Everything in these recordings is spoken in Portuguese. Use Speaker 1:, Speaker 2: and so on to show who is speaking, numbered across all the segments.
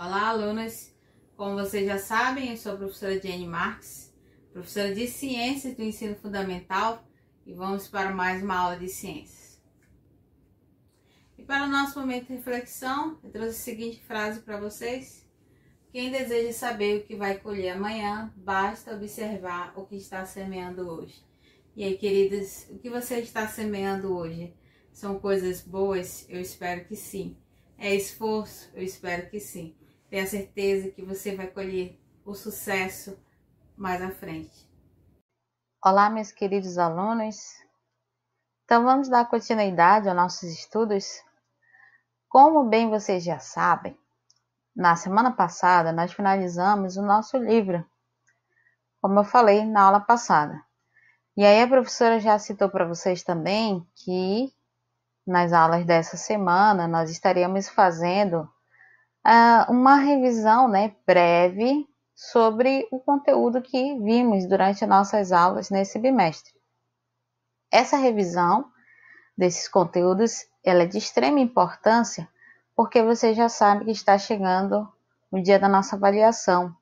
Speaker 1: Olá, alunas! Como vocês já sabem, eu sou a professora Jane Marques, professora de Ciências do Ensino Fundamental, e vamos para mais uma aula de Ciências. E para o nosso momento de reflexão, eu trouxe a seguinte frase para vocês. Quem deseja saber o que vai colher amanhã, basta observar o que está semeando hoje. E aí, queridas, o que você está semeando hoje? São coisas boas? Eu espero que sim. É esforço? Eu espero que sim. Tenha certeza que você vai colher o sucesso mais à frente. Olá, meus queridos alunos. Então, vamos dar continuidade aos nossos estudos. Como bem vocês já sabem, na semana passada nós finalizamos o nosso livro, como eu falei na aula passada. E aí a professora já citou para vocês também que nas aulas dessa semana nós estaremos fazendo ah, uma revisão né, breve sobre o conteúdo que vimos durante nossas aulas nesse bimestre. Essa revisão desses conteúdos ela é de extrema importância porque você já sabe que está chegando o dia da nossa avaliação.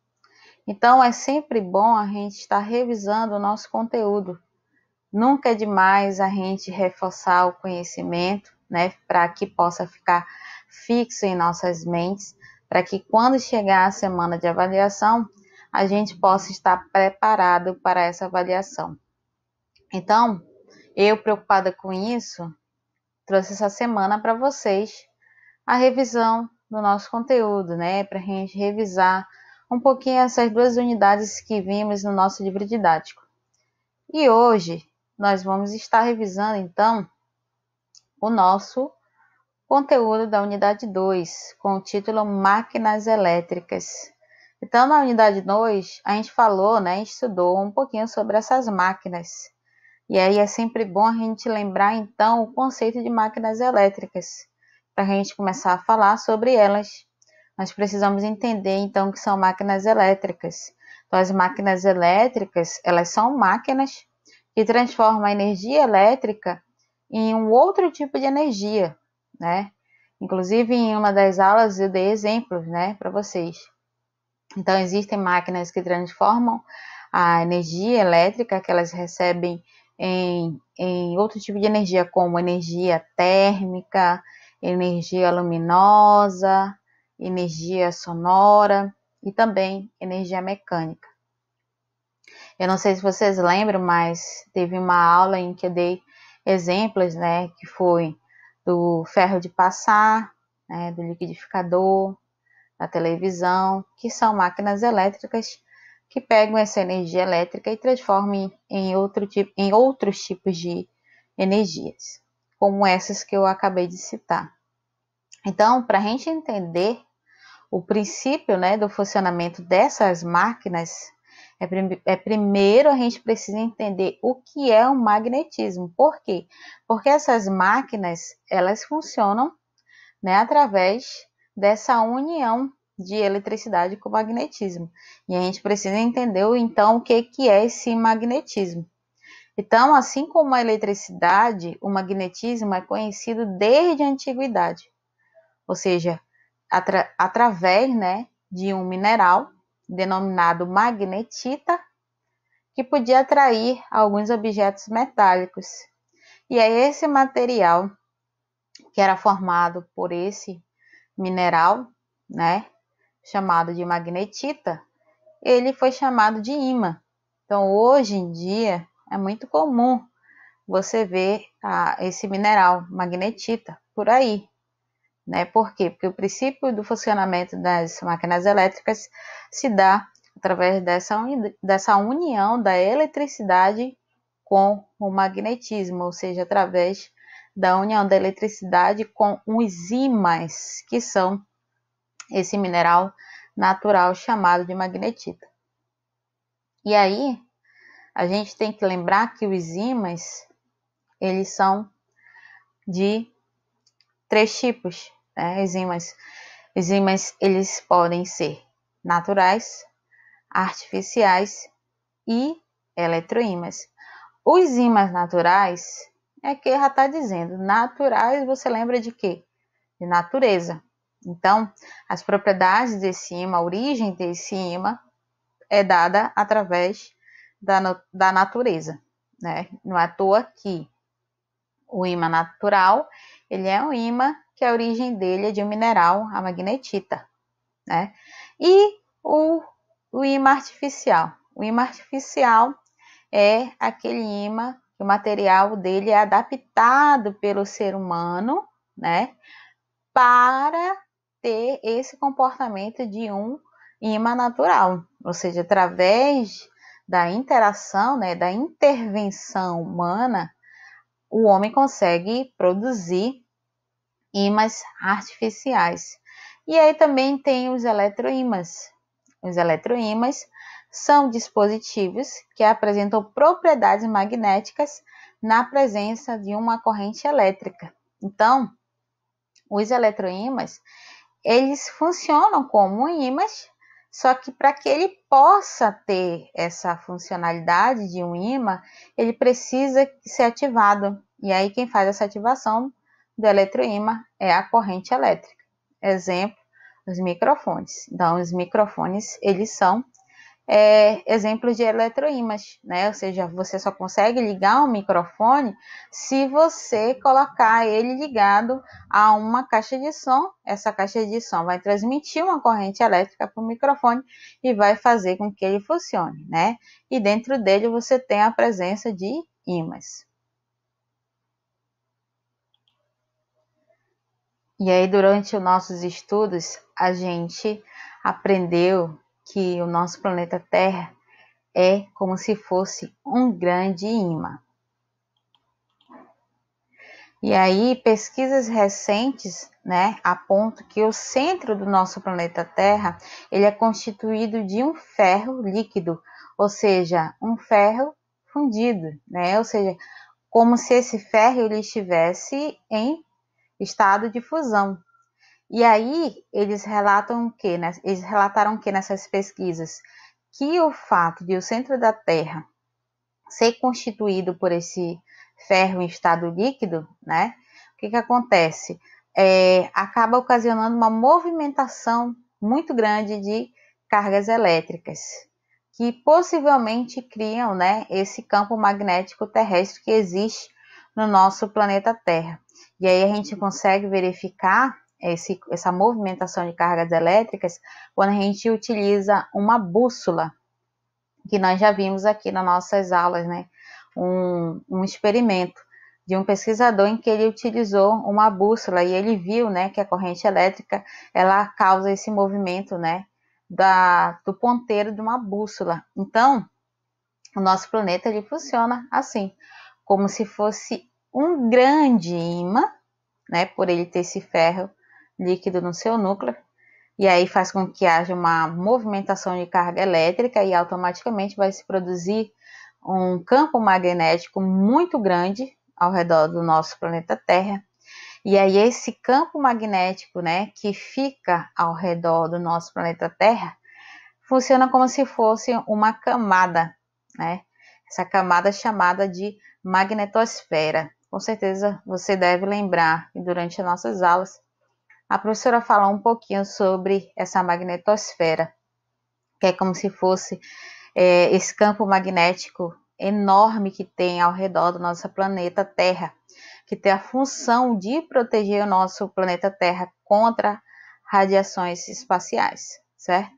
Speaker 1: Então é sempre bom a gente estar revisando o nosso conteúdo. Nunca é demais a gente reforçar o conhecimento, né, para que possa ficar fixo em nossas mentes, para que quando chegar a semana de avaliação, a gente possa estar preparado para essa avaliação. Então, eu preocupada com isso, trouxe essa semana para vocês a revisão do nosso conteúdo, né? Para a gente revisar um pouquinho essas duas unidades que vimos no nosso livro didático. E hoje nós vamos estar revisando então o nosso conteúdo da unidade 2, com o título Máquinas Elétricas. Então, na unidade 2, a gente falou, né, estudou um pouquinho sobre essas máquinas. E aí é sempre bom a gente lembrar, então, o conceito de máquinas elétricas, para a gente começar a falar sobre elas. Nós precisamos entender, então, que são máquinas elétricas. Então, as máquinas elétricas, elas são máquinas que transformam a energia elétrica em um outro tipo de energia, né? Inclusive em uma das aulas eu dei exemplos, né, para vocês. Então existem máquinas que transformam a energia elétrica que elas recebem em, em outro tipo de energia, como energia térmica, energia luminosa, energia sonora e também energia mecânica. Eu não sei se vocês lembram, mas teve uma aula em que eu dei exemplos, né, que foi do ferro de passar, né, do liquidificador, da televisão, que são máquinas elétricas que pegam essa energia elétrica e transformam em, outro tipo, em outros tipos de energias, como essas que eu acabei de citar. Então, para a gente entender o princípio né, do funcionamento dessas máquinas é, prim é primeiro a gente precisa entender o que é o magnetismo. Por quê? Porque essas máquinas elas funcionam né, através dessa união de eletricidade com magnetismo. E a gente precisa entender então o que, que é esse magnetismo. Então, assim como a eletricidade, o magnetismo é conhecido desde a antiguidade, ou seja, atra através né, de um mineral denominado magnetita, que podia atrair alguns objetos metálicos. E é esse material que era formado por esse mineral, né, chamado de magnetita, ele foi chamado de imã. Então, hoje em dia, é muito comum você ver ah, esse mineral magnetita por aí, né? Por quê? Porque o princípio do funcionamento das máquinas elétricas se dá através dessa, dessa união da eletricidade com o magnetismo, ou seja, através da união da eletricidade com os ímãs, que são esse mineral natural chamado de magnetita. E aí, a gente tem que lembrar que os ímãs, eles são de três tipos, né? Enzimas, enzimas eles podem ser naturais, artificiais e eletroímas. Os ímãs naturais é que já está dizendo. Naturais, você lembra de quê? De natureza. Então, as propriedades desse imã, a origem desse imã é dada através da, da natureza. Né? Não é à toa que o imã natural ele é um imã que a origem dele é de um mineral, a magnetita, né? E o, o imã artificial. O imã artificial é aquele imã que o material dele é adaptado pelo ser humano, né? Para ter esse comportamento de um imã natural, ou seja, através da interação, né, da intervenção humana, o homem consegue produzir ímãs artificiais. E aí também tem os eletroímãs. Os eletroímãs são dispositivos que apresentam propriedades magnéticas na presença de uma corrente elétrica. Então, os eletroímãs, eles funcionam como ímãs, só que para que ele possa ter essa funcionalidade de um ímã, ele precisa ser ativado. E aí quem faz essa ativação do eletroímã é a corrente elétrica. Exemplo, os microfones. Então, os microfones, eles são é, exemplos de eletroímãs, né? Ou seja, você só consegue ligar um microfone se você colocar ele ligado a uma caixa de som. Essa caixa de som vai transmitir uma corrente elétrica para o microfone e vai fazer com que ele funcione, né? E dentro dele você tem a presença de ímãs. E aí, durante os nossos estudos, a gente aprendeu que o nosso planeta Terra é como se fosse um grande imã. E aí, pesquisas recentes né, apontam que o centro do nosso planeta Terra ele é constituído de um ferro líquido, ou seja, um ferro fundido, né? Ou seja, como se esse ferro ele estivesse em estado de fusão. E aí eles relatam que, né, eles relataram que nessas pesquisas que o fato de o centro da Terra ser constituído por esse ferro em estado líquido, né? O que, que acontece? É, acaba ocasionando uma movimentação muito grande de cargas elétricas, que possivelmente criam né, esse campo magnético terrestre que existe no nosso planeta Terra. E aí a gente consegue verificar esse, essa movimentação de cargas elétricas quando a gente utiliza uma bússola, que nós já vimos aqui nas nossas aulas, né? Um, um experimento de um pesquisador em que ele utilizou uma bússola e ele viu, né, que a corrente elétrica ela causa esse movimento, né, da, do ponteiro de uma bússola. Então, o nosso planeta ele funciona assim, como se fosse um grande imã, né, por ele ter esse ferro líquido no seu núcleo, e aí faz com que haja uma movimentação de carga elétrica e automaticamente vai se produzir um campo magnético muito grande ao redor do nosso planeta Terra. E aí esse campo magnético, né, que fica ao redor do nosso planeta Terra, funciona como se fosse uma camada, né? Essa camada chamada de magnetosfera. Com certeza você deve lembrar que durante as nossas aulas a professora falou um pouquinho sobre essa magnetosfera, que é como se fosse é, esse campo magnético enorme que tem ao redor do nosso planeta Terra, que tem a função de proteger o nosso planeta Terra contra radiações espaciais, certo?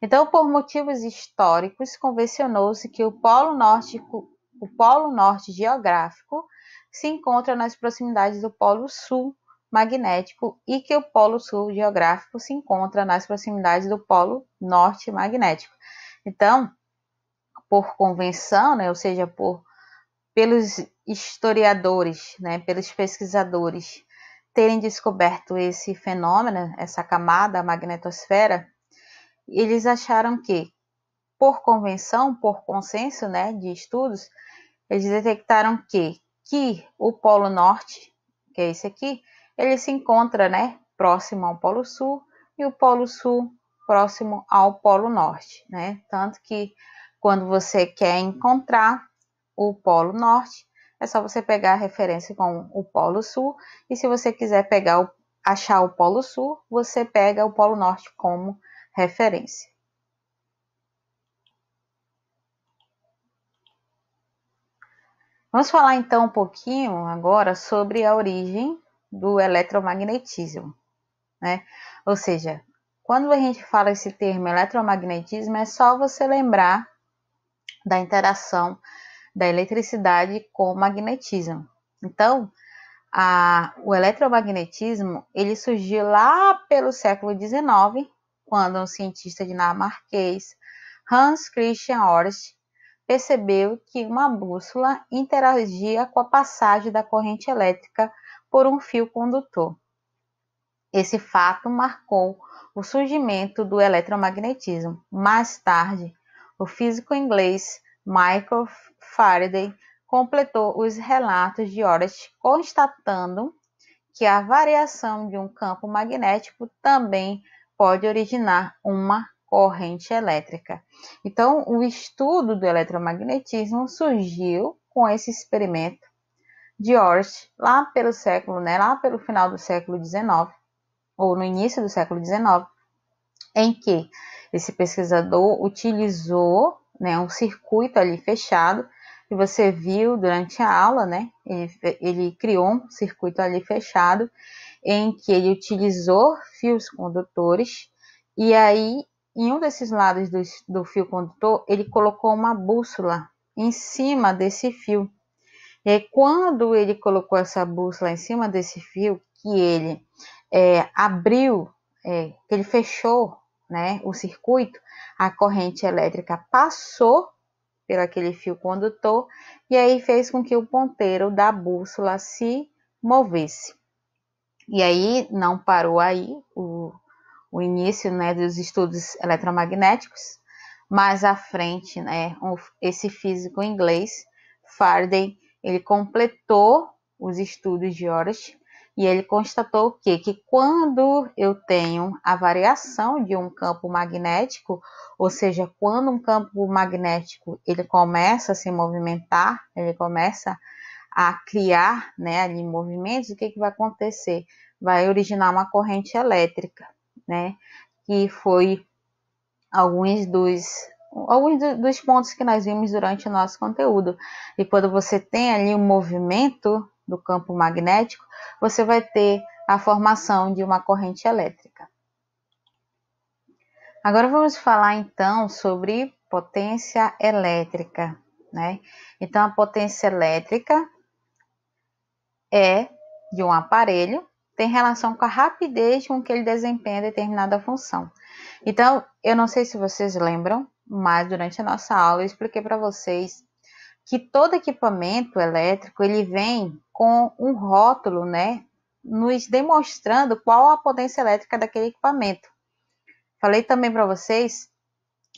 Speaker 1: Então, por motivos históricos, convencionou-se que o Polo Norte, o Polo Norte geográfico se encontra nas proximidades do Polo Sul magnético e que o Polo Sul geográfico se encontra nas proximidades do Polo Norte magnético. Então, por convenção, né, ou seja, por pelos historiadores, né, pelos pesquisadores terem descoberto esse fenômeno, essa camada, a magnetosfera, eles acharam que, por convenção, por consenso né, de estudos, eles detectaram que que o Polo Norte, que é esse aqui, ele se encontra né, próximo ao Polo Sul e o Polo Sul próximo ao Polo Norte. Né? Tanto que quando você quer encontrar o Polo Norte, é só você pegar a referência com o Polo Sul. E se você quiser pegar o, achar o Polo Sul, você pega o Polo Norte como referência. Vamos falar então um pouquinho agora sobre a origem do eletromagnetismo, né? Ou seja, quando a gente fala esse termo eletromagnetismo, é só você lembrar da interação da eletricidade com o magnetismo. Então, a, o eletromagnetismo ele surgiu lá pelo século XIX, quando um cientista dinamarquês, Hans Christian Horst, percebeu que uma bússola interagia com a passagem da corrente elétrica por um fio condutor. Esse fato marcou o surgimento do eletromagnetismo. Mais tarde, o físico inglês Michael Faraday completou os relatos de Orest, constatando que a variação de um campo magnético também pode originar uma corrente elétrica. Então, o estudo do eletromagnetismo surgiu com esse experimento de Orst lá pelo século, né, lá pelo final do século XIX ou no início do século XIX, em que esse pesquisador utilizou né, um circuito ali fechado que você viu durante a aula, né? Ele, ele criou um circuito ali fechado em que ele utilizou fios condutores e aí em um desses lados do, do fio condutor, ele colocou uma bússola em cima desse fio. E quando ele colocou essa bússola em cima desse fio, que ele é, abriu, é, que ele fechou né, o circuito, a corrente elétrica passou pelo aquele fio condutor e aí fez com que o ponteiro da bússola se movesse. E aí não parou aí, o, o início né, dos estudos eletromagnéticos, mais à frente, né, um, esse físico inglês, Faraday, ele completou os estudos de Horst e ele constatou que, que quando eu tenho a variação de um campo magnético, ou seja, quando um campo magnético ele começa a se movimentar, ele começa a criar né, ali movimentos, o que, que vai acontecer? Vai originar uma corrente elétrica né? Que foi alguns dos alguns dos pontos que nós vimos durante o nosso conteúdo. E quando você tem ali um movimento do campo magnético, você vai ter a formação de uma corrente elétrica. Agora vamos falar então sobre potência elétrica, né? Então a potência elétrica é de um aparelho tem relação com a rapidez com que ele desempenha determinada função. Então, eu não sei se vocês lembram, mas durante a nossa aula eu expliquei para vocês que todo equipamento elétrico ele vem com um rótulo, né, nos demonstrando qual a potência elétrica daquele equipamento. Falei também para vocês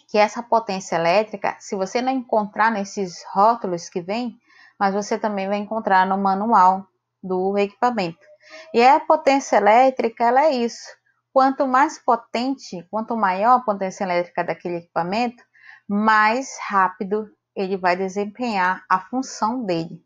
Speaker 1: que essa potência elétrica, se você não encontrar nesses rótulos que vem, mas você também vai encontrar no manual do equipamento. E a potência elétrica, ela é isso. Quanto mais potente, quanto maior a potência elétrica daquele equipamento, mais rápido ele vai desempenhar a função dele.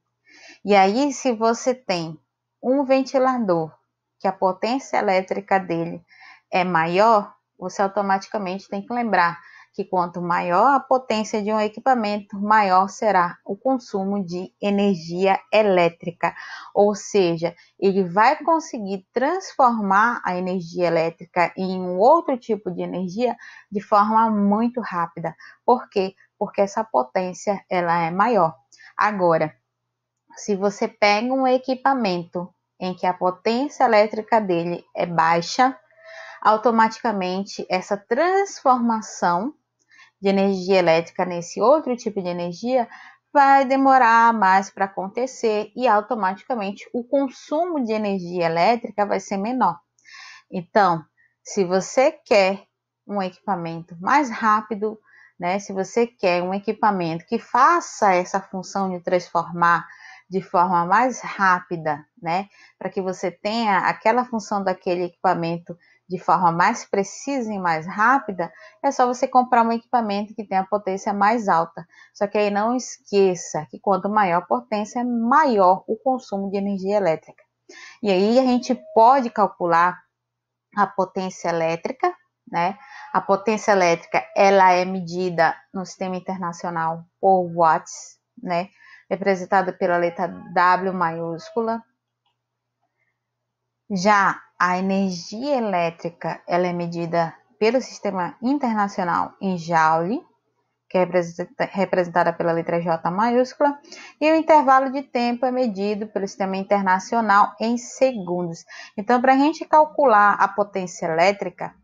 Speaker 1: E aí, se você tem um ventilador que a potência elétrica dele é maior, você automaticamente tem que lembrar que quanto maior a potência de um equipamento, maior será o consumo de energia elétrica. Ou seja, ele vai conseguir transformar a energia elétrica em um outro tipo de energia de forma muito rápida. Por quê? Porque essa potência ela é maior. Agora, se você pega um equipamento em que a potência elétrica dele é baixa, automaticamente essa transformação de energia elétrica nesse outro tipo de energia, vai demorar mais para acontecer e automaticamente o consumo de energia elétrica vai ser menor. Então, se você quer um equipamento mais rápido, né? Se você quer um equipamento que faça essa função de transformar de forma mais rápida, né? Para que você tenha aquela função daquele equipamento de forma mais precisa e mais rápida, é só você comprar um equipamento que tenha a potência mais alta. Só que aí não esqueça que quanto maior a potência, maior o consumo de energia elétrica. E aí a gente pode calcular a potência elétrica, né? A potência elétrica ela é medida no sistema internacional por watts, né? Representada pela letra W maiúscula. Já a energia elétrica ela é medida pelo Sistema Internacional em Joule, que é representada pela letra J maiúscula, e o intervalo de tempo é medido pelo Sistema Internacional em segundos. Então, para a gente calcular a potência elétrica,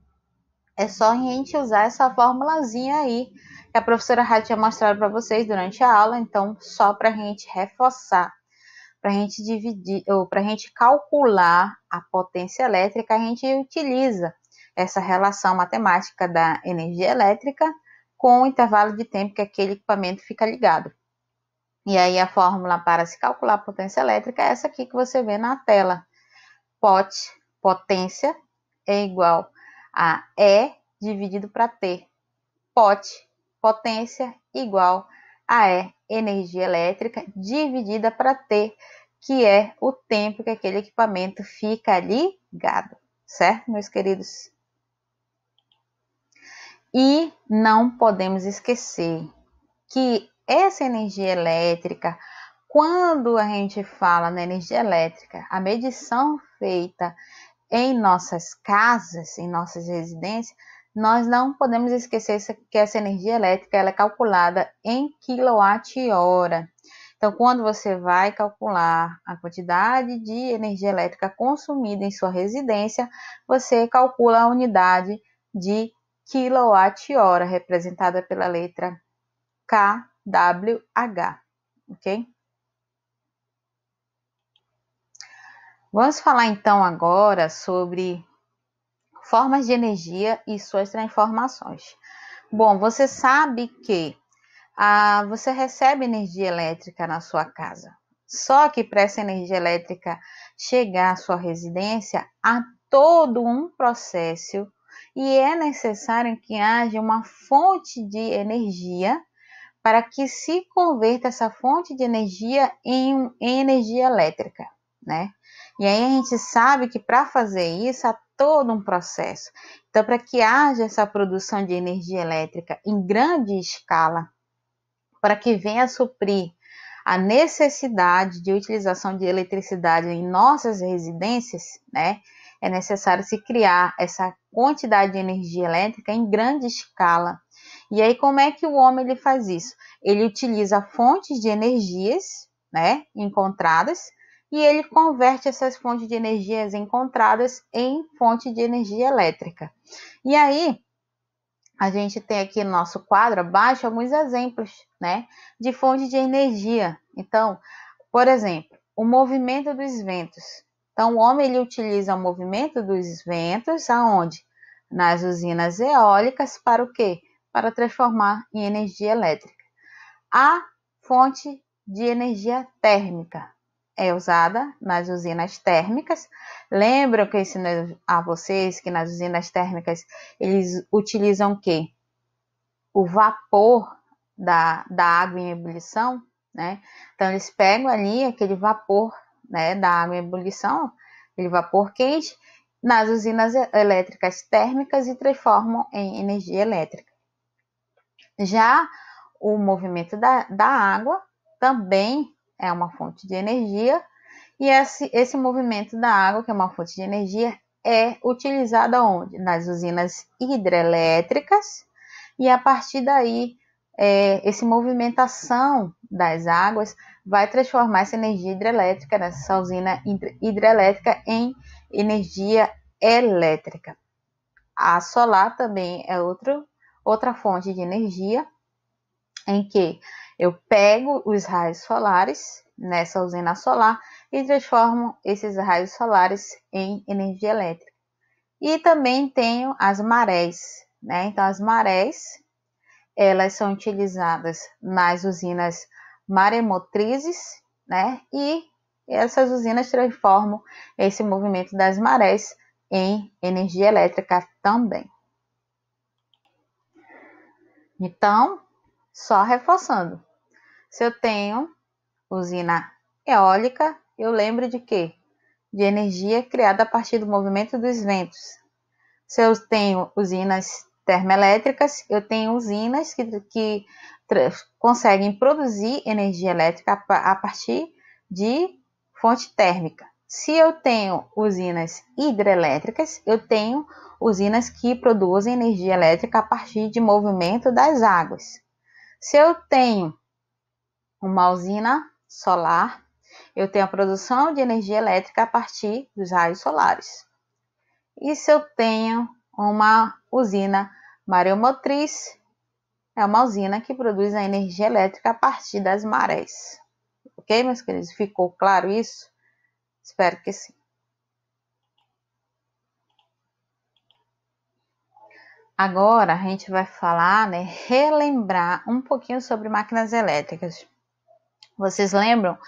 Speaker 1: é só a gente usar essa formulazinha aí que a professora Rá tinha mostrado para vocês durante a aula, então só para a gente reforçar para a gente dividir, ou para a gente calcular a potência elétrica, a gente utiliza essa relação matemática da energia elétrica com o intervalo de tempo que aquele equipamento fica ligado. E aí a fórmula para se calcular a potência elétrica é essa aqui que você vê na tela. POT, potência, é igual a E dividido para T. POT, potência, igual a a é energia elétrica dividida para T, que é o tempo que aquele equipamento fica ligado, certo, meus queridos? E não podemos esquecer que essa energia elétrica, quando a gente fala na energia elétrica, a medição feita em nossas casas, em nossas residências, nós não podemos esquecer que essa energia elétrica ela é calculada em quilowatt-hora. Então, quando você vai calcular a quantidade de energia elétrica consumida em sua residência, você calcula a unidade de quilowatt-hora, representada pela letra KWH, ok? Vamos falar então agora sobre formas de energia e suas transformações. Bom, você sabe que ah, você recebe energia elétrica na sua casa. Só que para essa energia elétrica chegar à sua residência, há todo um processo e é necessário que haja uma fonte de energia para que se converta essa fonte de energia em, em energia elétrica, né? E aí a gente sabe que para fazer isso há todo um processo. Então, para que haja essa produção de energia elétrica em grande escala, para que venha suprir a necessidade de utilização de eletricidade em nossas residências, né, é necessário se criar essa quantidade de energia elétrica em grande escala. E aí, como é que o homem ele faz isso? Ele utiliza fontes de energias né, encontradas e ele converte essas fontes de energias encontradas em fonte de energia elétrica. E aí, a gente tem aqui no nosso quadro abaixo alguns exemplos né, de fonte de energia. Então, por exemplo, o movimento dos ventos. Então, o homem ele utiliza o movimento dos ventos aonde? Nas usinas eólicas para o quê? Para transformar em energia elétrica. A fonte de energia térmica, é usada nas usinas térmicas. Lembra que eu ensinei a vocês que nas usinas térmicas eles utilizam o quê? O vapor da, da água em ebulição, né? Então eles pegam ali aquele vapor né, da água em ebulição, aquele vapor quente, nas usinas elétricas térmicas e transformam em energia elétrica. Já o movimento da, da água também é uma fonte de energia, e esse, esse movimento da água, que é uma fonte de energia, é utilizada onde? Nas usinas hidrelétricas, e a partir daí, é, essa movimentação das águas vai transformar essa energia hidrelétrica, nessa né, usina hidrelétrica, em energia elétrica. A solar também é outro, outra fonte de energia, em que eu pego os raios solares nessa usina solar e transformo esses raios solares em energia elétrica. E também tenho as marés, né? Então as marés, elas são utilizadas nas usinas maremotrizes, né? E essas usinas transformam esse movimento das marés em energia elétrica também. Então, só reforçando, se eu tenho usina eólica, eu lembro de quê? De energia criada a partir do movimento dos ventos. Se eu tenho usinas termoelétricas, eu tenho usinas que, que conseguem produzir energia elétrica a, a partir de fonte térmica. Se eu tenho usinas hidrelétricas, eu tenho usinas que produzem energia elétrica a partir de movimento das águas. Se eu tenho uma usina solar, eu tenho a produção de energia elétrica a partir dos raios solares. E se eu tenho uma usina mareomotriz, é uma usina que produz a energia elétrica a partir das marés. Ok, meus queridos? Ficou claro isso? Espero que sim. Agora a gente vai falar, né, relembrar um pouquinho sobre máquinas elétricas. Vocês lembram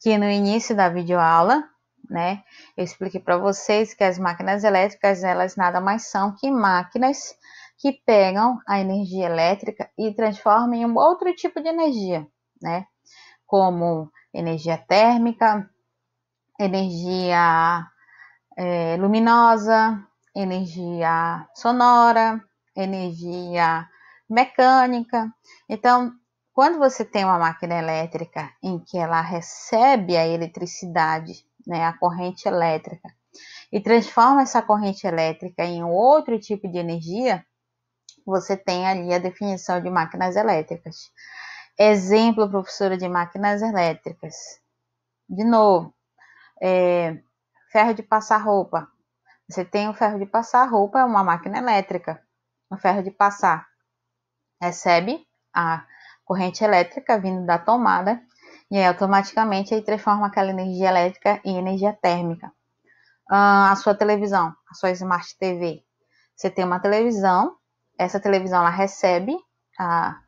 Speaker 1: que no início da videoaula, né, eu expliquei para vocês que as máquinas elétricas, elas nada mais são que máquinas que pegam a energia elétrica e transformam em um outro tipo de energia, né? Como energia térmica, energia é, luminosa, energia sonora, energia mecânica. Então, quando você tem uma máquina elétrica em que ela recebe a eletricidade, né, a corrente elétrica, e transforma essa corrente elétrica em outro tipo de energia, você tem ali a definição de máquinas elétricas. Exemplo, professora de máquinas elétricas. De novo, é, ferro de passar roupa. Você tem o ferro de passar roupa, é uma máquina elétrica. O ferro de passar recebe a corrente elétrica vindo da tomada e aí automaticamente aí transforma aquela energia elétrica em energia térmica. a sua televisão, a sua Smart TV. Você tem uma televisão, essa televisão ela recebe a,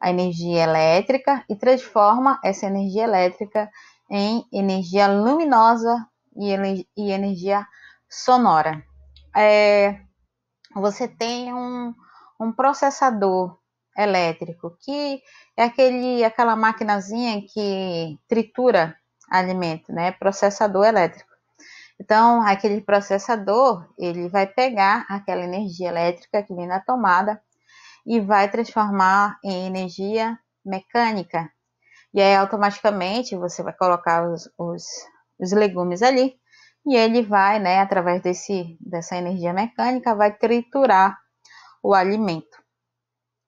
Speaker 1: a energia elétrica e transforma essa energia elétrica em energia luminosa e, e energia sonora. É, você tem um, um processador elétrico, que é aquele, aquela maquinazinha que tritura alimento, né? Processador elétrico. Então, aquele processador, ele vai pegar aquela energia elétrica que vem da tomada e vai transformar em energia mecânica. E aí, automaticamente, você vai colocar os, os, os legumes ali e ele vai, né, através desse, dessa energia mecânica, vai triturar o alimento.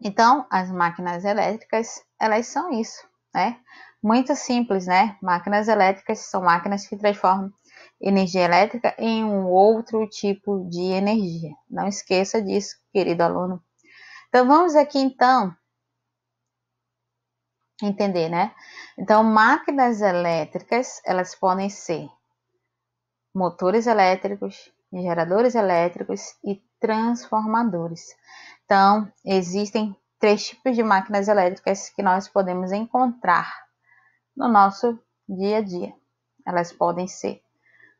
Speaker 1: Então, as máquinas elétricas, elas são isso, né? Muito simples, né? Máquinas elétricas são máquinas que transformam energia elétrica em um outro tipo de energia. Não esqueça disso, querido aluno. Então, vamos aqui, então, entender, né? Então, máquinas elétricas, elas podem ser motores elétricos, geradores elétricos e transformadores. Então, existem três tipos de máquinas elétricas que nós podemos encontrar no nosso dia a dia. Elas podem ser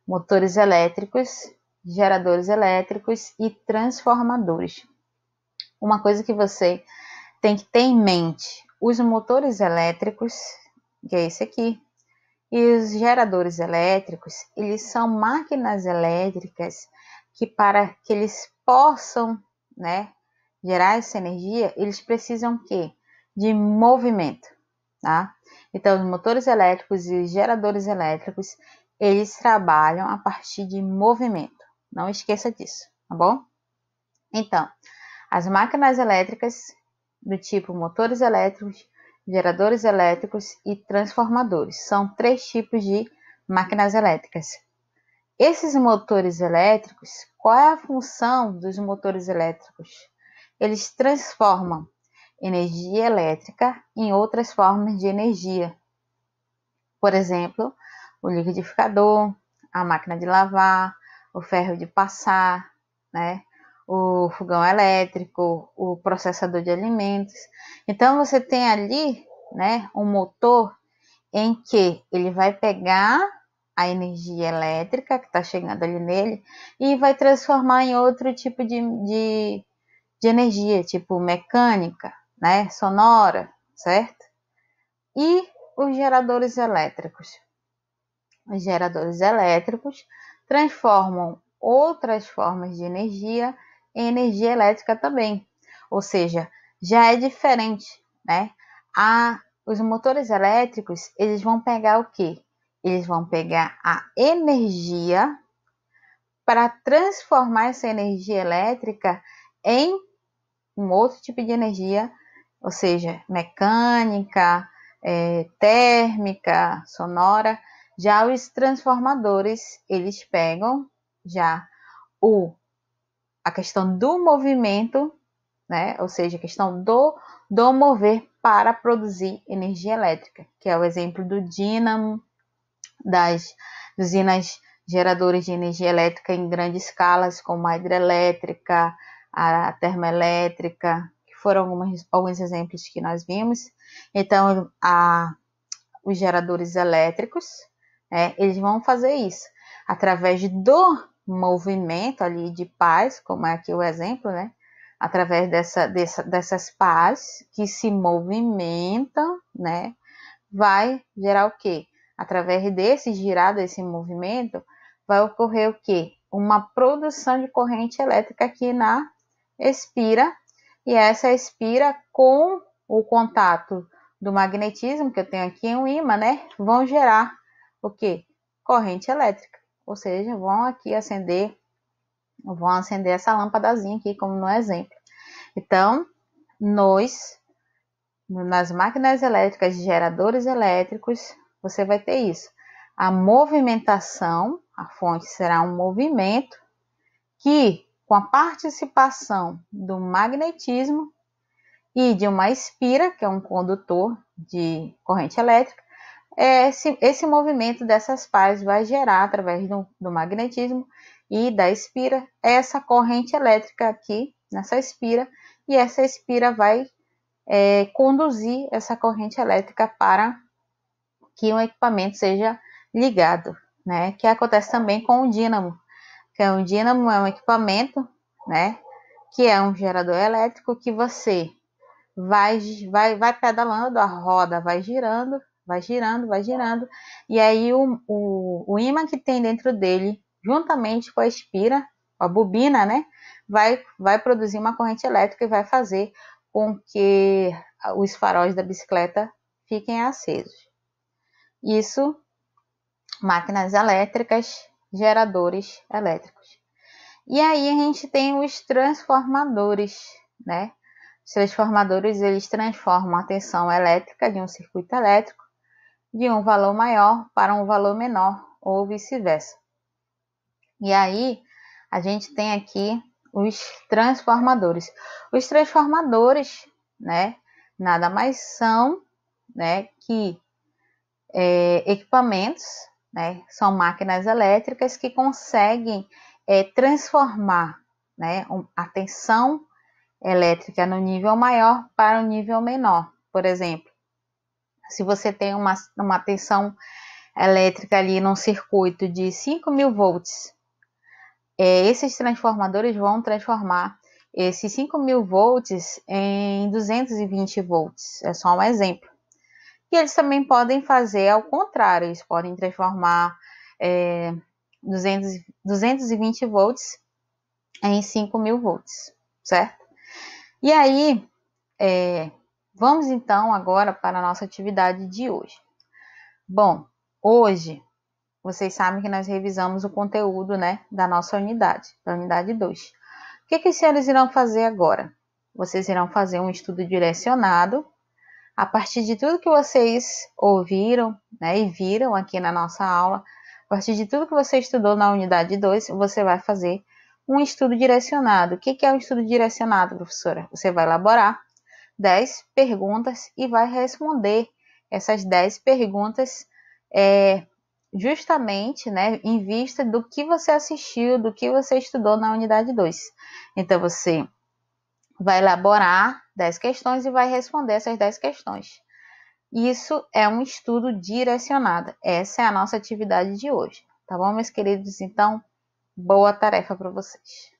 Speaker 1: motores elétricos, geradores elétricos e transformadores. Uma coisa que você tem que ter em mente: os motores elétricos, que é esse aqui, e os geradores elétricos, eles são máquinas elétricas que para que eles possam, né, gerar essa energia, eles precisam que de movimento, tá? Então, os motores elétricos e os geradores elétricos, eles trabalham a partir de movimento. Não esqueça disso, tá bom? Então, as máquinas elétricas do tipo motores elétricos geradores elétricos e transformadores. São três tipos de máquinas elétricas. Esses motores elétricos, qual é a função dos motores elétricos? Eles transformam energia elétrica em outras formas de energia. Por exemplo, o liquidificador, a máquina de lavar, o ferro de passar, né? o fogão elétrico, o processador de alimentos. Então você tem ali, né, um motor em que ele vai pegar a energia elétrica que está chegando ali nele e vai transformar em outro tipo de, de, de energia, tipo mecânica, né, sonora, certo? E os geradores elétricos. Os geradores elétricos transformam outras formas de energia em energia elétrica também. Ou seja, já é diferente, né? A, os motores elétricos, eles vão pegar o quê? Eles vão pegar a energia para transformar essa energia elétrica em um outro tipo de energia, ou seja, mecânica, é, térmica, sonora. Já os transformadores, eles pegam já o a questão do movimento, né? ou seja, a questão do, do mover para produzir energia elétrica, que é o exemplo do dínamo, das usinas geradoras de energia elétrica em grandes escalas, como a hidrelétrica, a termoelétrica, que foram algumas, alguns exemplos que nós vimos. Então, a, os geradores elétricos, né, eles vão fazer isso através do movimento ali de paz, como é aqui o exemplo, né? Através dessa, dessa, dessas paz que se movimentam, né? Vai gerar o quê? Através desse girar desse movimento, vai ocorrer o quê? Uma produção de corrente elétrica aqui na espira, e essa espira com o contato do magnetismo que eu tenho aqui um ímã, né? Vão gerar o que? Corrente elétrica. Ou seja, vão aqui acender, vão acender essa lâmpadazinha aqui, como no exemplo. Então, nós, nas máquinas elétricas, geradores elétricos, você vai ter isso. A movimentação, a fonte será um movimento que, com a participação do magnetismo e de uma espira, que é um condutor de corrente elétrica, esse, esse movimento dessas pás vai gerar, através do, do magnetismo e da espira, essa corrente elétrica aqui nessa espira, e essa espira vai é, conduzir essa corrente elétrica para que o um equipamento seja ligado, né? Que acontece também com o dínamo, que é um dínamo é um equipamento, né? Que é um gerador elétrico que você vai vai vai pedalando, a roda vai girando vai girando, vai girando, e aí o, o, o ímã que tem dentro dele, juntamente com a espira, a bobina, né, vai, vai produzir uma corrente elétrica e vai fazer com que os faróis da bicicleta fiquem acesos. Isso, máquinas elétricas, geradores elétricos. E aí a gente tem os transformadores, né? Os transformadores eles transformam a tensão elétrica de um circuito elétrico de um valor maior para um valor menor, ou vice-versa. E aí, a gente tem aqui os transformadores. Os transformadores, né, nada mais são, né, que é, equipamentos, né, são máquinas elétricas que conseguem é, transformar, né, a tensão elétrica no nível maior para o nível menor. Por exemplo, se você tem uma, uma tensão elétrica ali num circuito de 5 mil volts, é, esses transformadores vão transformar esses 5 mil volts em 220 volts. É só um exemplo. E eles também podem fazer ao contrário, eles podem transformar é, 200, 220 volts em 5 mil volts, certo? E aí, é, Vamos então agora para a nossa atividade de hoje. Bom, hoje vocês sabem que nós revisamos o conteúdo né, da nossa unidade, da unidade 2. O que, que os senhores irão fazer agora? Vocês irão fazer um estudo direcionado a partir de tudo que vocês ouviram né, e viram aqui na nossa aula. A partir de tudo que você estudou na unidade 2, você vai fazer um estudo direcionado. O que, que é um estudo direcionado, professora? Você vai elaborar 10 perguntas e vai responder essas 10 perguntas é, justamente né, em vista do que você assistiu, do que você estudou na unidade 2. Então, você vai elaborar 10 questões e vai responder essas 10 questões. Isso é um estudo direcionado. Essa é a nossa atividade de hoje. Tá bom, meus queridos? Então, boa tarefa para vocês.